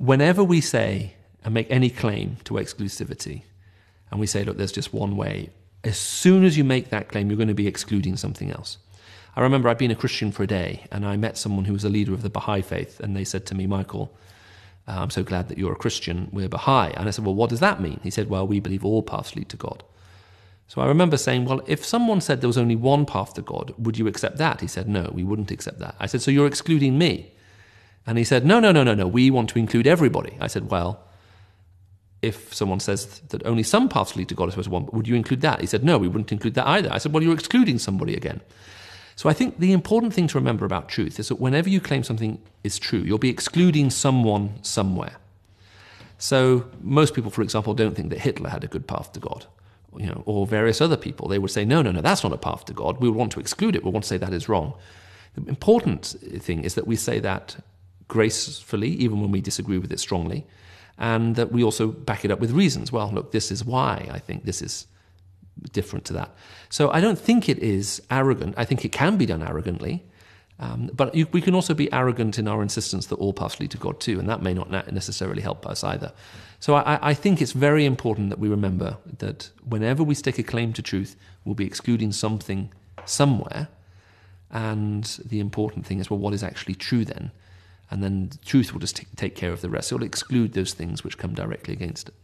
whenever we say and make any claim to exclusivity, and we say, look, there's just one way, as soon as you make that claim, you're going to be excluding something else. I remember I'd been a Christian for a day, and I met someone who was a leader of the Baha'i faith, and they said to me, Michael, uh, I'm so glad that you're a Christian, we're Baha'i. And I said, Well, what does that mean? He said, Well, we believe all paths lead to God. So I remember saying, Well, if someone said there was only one path to God, would you accept that? He said, No, we wouldn't accept that. I said, So you're excluding me. And he said, No, no, no, no, no, we want to include everybody. I said, Well, if someone says that only some paths lead to God as opposed to one, would you include that? He said, No, we wouldn't include that either. I said, Well, you're excluding somebody again. So I think the important thing to remember about truth is that whenever you claim something is true, you'll be excluding someone somewhere. So most people, for example, don't think that Hitler had a good path to God, you know, or various other people. They would say, no, no, no, that's not a path to God. We would want to exclude it. We want to say that is wrong. The important thing is that we say that gracefully, even when we disagree with it strongly, and that we also back it up with reasons. Well, look, this is why I think this is different to that. So I don't think it is arrogant. I think it can be done arrogantly. Um, but you, we can also be arrogant in our insistence that all paths lead to God too, and that may not necessarily help us either. So I, I think it's very important that we remember that whenever we stake a claim to truth, we'll be excluding something somewhere. And the important thing is, well, what is actually true then? and then truth will just t- take care of the rest. It will exclude those things which come directly against it.